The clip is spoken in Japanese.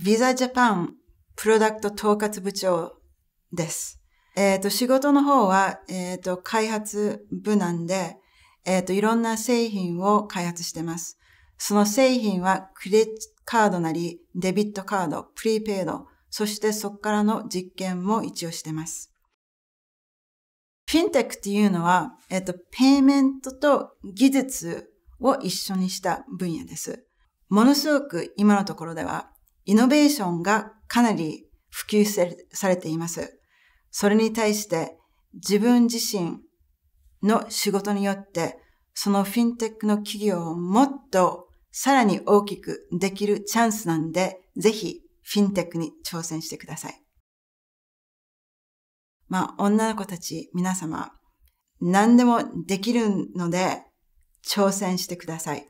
ビザジャパンプロダクト統括部長です。えっ、ー、と、仕事の方は、えっ、ー、と、開発部なんで、えっ、ー、と、いろんな製品を開発してます。その製品はクレジットカードなり、デビットカード、プリペイド、そしてそこからの実験も一応してます。フィンテックっていうのは、えっ、と、ペイメントと技術を一緒にした分野です。ものすごく今のところではイノベーションがかなり普及されています。それに対して自分自身の仕事によってそのフィンテックの企業をもっとさらに大きくできるチャンスなんで、ぜひフィンテックに挑戦してください。まあ、女の子たち皆様、何でもできるので挑戦してください。